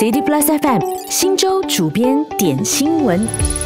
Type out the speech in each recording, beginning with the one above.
CD Plus FM 新周主编点新闻。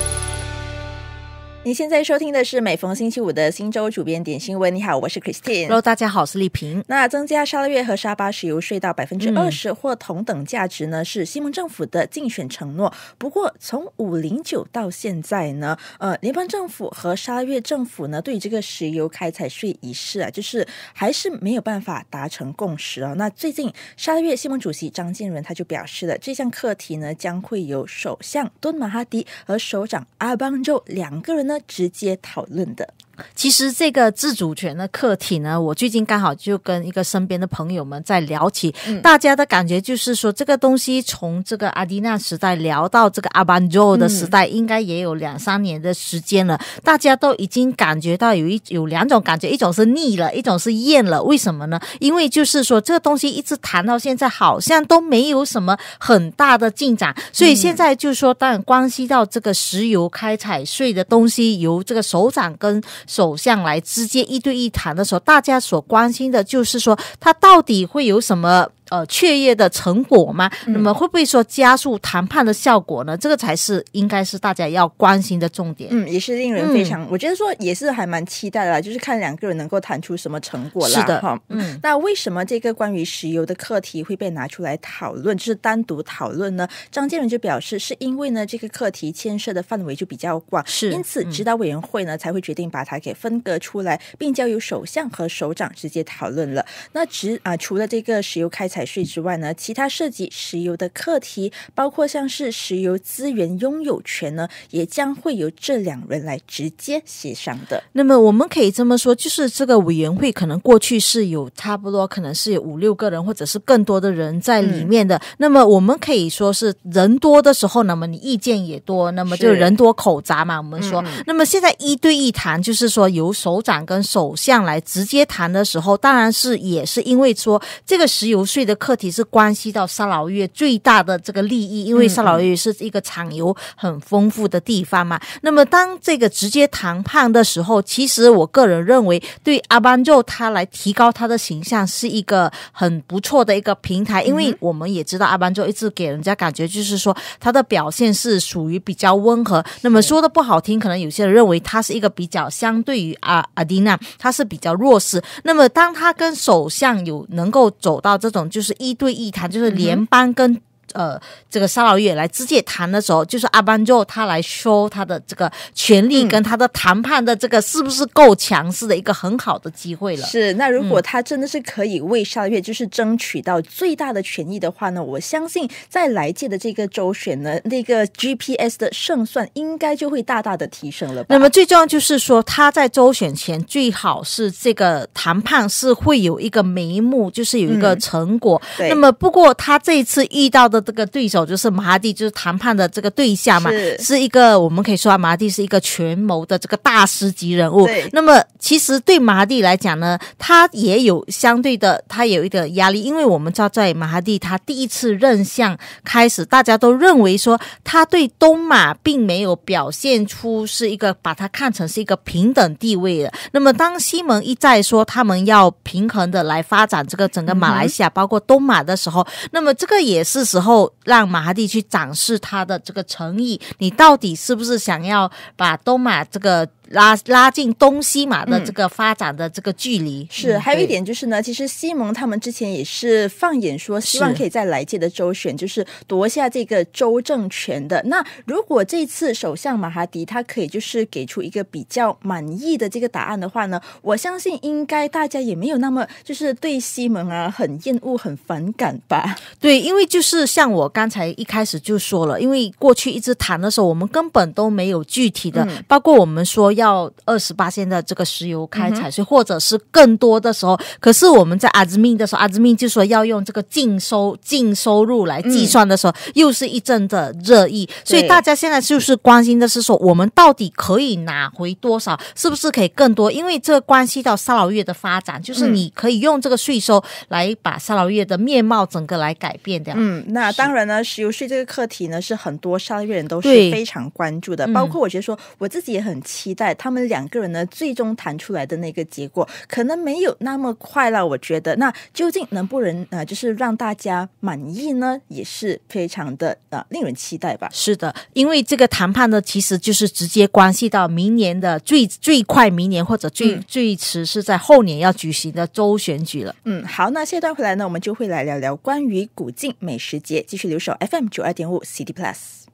你现在收听的是每逢星期五的星州主编点新闻。你好，我是 Christine。Hello，大家好，我是丽萍。那增加沙拉月和沙巴石油税到百分之二十或同等价值呢，是西盟政府的竞选承诺。不过，从五零九到现在呢，呃，联邦政府和沙拉月政府呢，对于这个石油开采税一事啊，就是还是没有办法达成共识啊。那最近，沙拉月西盟主席张建伦他就表示了，这项课题呢，将会有首相敦马哈迪和首长阿邦州两个人呢。直接讨论的。其实这个自主权的课题呢，我最近刚好就跟一个身边的朋友们在聊起，大家的感觉就是说，这个东西从这个阿迪娜时代聊到这个阿班佐的时代，应该也有两三年的时间了，大家都已经感觉到有一有两种感觉，一种是腻了，一种是厌了。为什么呢？因为就是说这个东西一直谈到现在，好像都没有什么很大的进展，所以现在就是说，当然关系到这个石油开采税的东西，由这个首长跟首相来直接一对一谈的时候，大家所关心的就是说，他到底会有什么？呃，确业的成果吗？那么会不会说加速谈判的效果呢？这个才是应该是大家要关心的重点。嗯，也是令人非常，我觉得说也是还蛮期待的，就是看两个人能够谈出什么成果来。是的，哈，嗯。那为什么这个关于石油的课题会被拿出来讨论，就是单独讨论呢？张建仁就表示，是因为呢这个课题牵涉的范围就比较广，是因此指导委员会呢才会决定把它给分隔出来，并交由首相和首长直接讨论了。那直啊，除了这个石油开采。采税之外呢，其他涉及石油的课题，包括像是石油资源拥有权呢，也将会由这两人来直接协商的。那么我们可以这么说，就是这个委员会可能过去是有差不多，可能是有五六个人，或者是更多的人在里面的。那么我们可以说是人多的时候，那么你意见也多，那么就人多口杂嘛。我们说，那么现在一对一谈，就是说由首长跟首相来直接谈的时候，当然是也是因为说这个石油税。的课题是关系到沙劳越最大的这个利益，因为沙劳越是一个产油很丰富的地方嘛。那么当这个直接谈判的时候，其实我个人认为，对阿班就他来提高他的形象是一个很不错的一个平台，因为我们也知道阿班就一直给人家感觉就是说他的表现是属于比较温和。那么说的不好听，可能有些人认为他是一个比较相对于阿阿迪娜他是比较弱势。那么当他跟首相有能够走到这种就是一对一谈，就是联邦跟。呃，这个沙老月来直接谈的时候，就是阿之就他来说他的这个权利跟他的谈判的这个是不是够强势的一个很好的机会了？是。那如果他真的是可以为沙月就是争取到最大的权益的话呢，我相信在来届的这个周选呢，那个 GPS 的胜算应该就会大大的提升了。那么最重要就是说他在周选前最好是这个谈判是会有一个眉目，就是有一个成果。那么不过他这一次遇到的。这个对手就是马哈蒂，就是谈判的这个对象嘛，是一个我们可以说马哈蒂是一个权谋的这个大师级人物。那么其实对马哈蒂来讲呢，他也有相对的，他有一个压力，因为我们知道在马哈蒂他第一次任相开始，大家都认为说他对东马并没有表现出是一个把他看成是一个平等地位的。那么当西蒙一再说他们要平衡的来发展这个整个马来西亚，包括东马的时候，那么这个也是时候。让马哈蒂去展示他的这个诚意，你到底是不是想要把东马这个？拉拉近东西马的这个发展的这个距离是，还有一点就是呢，其实西蒙他们之前也是放眼说，希望可以在来届的周选，就是夺下这个州政权的。那如果这次首相马哈迪他可以就是给出一个比较满意的这个答案的话呢，我相信应该大家也没有那么就是对西蒙啊很厌恶、很反感吧？对，因为就是像我刚才一开始就说了，因为过去一直谈的时候，我们根本都没有具体的，包括我们说要。到二十八线的这个石油开采税，或者是更多的时候，可是我们在阿兹命的时候，阿兹命就说要用这个净收净收入来计算的时候，又是一阵的热议。所以大家现在就是关心的是说，我们到底可以拿回多少？是不是可以更多？因为这关系到沙老越的发展，就是你可以用这个税收来把沙老越的面貌整个来改变掉。嗯，那当然呢，石油税这个课题呢是很多沙业越人都是非常关注的，包括我觉得说我自己也很期待。他们两个人呢，最终谈出来的那个结果，可能没有那么快了。我觉得，那究竟能不能啊，就是让大家满意呢，也是非常的呃令人期待吧。是的，因为这个谈判呢，其实就是直接关系到明年的最最快，明年或者最最迟是在后年要举行的州选举了。嗯，好，那下一段回来呢，我们就会来聊聊关于古晋美食节。继续留守 FM 九二点五 CD Plus。